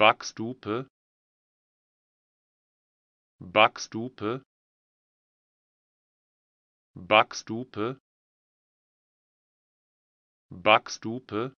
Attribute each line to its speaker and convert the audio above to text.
Speaker 1: Buxtehude Buxtehude Buxtehude Buxtehude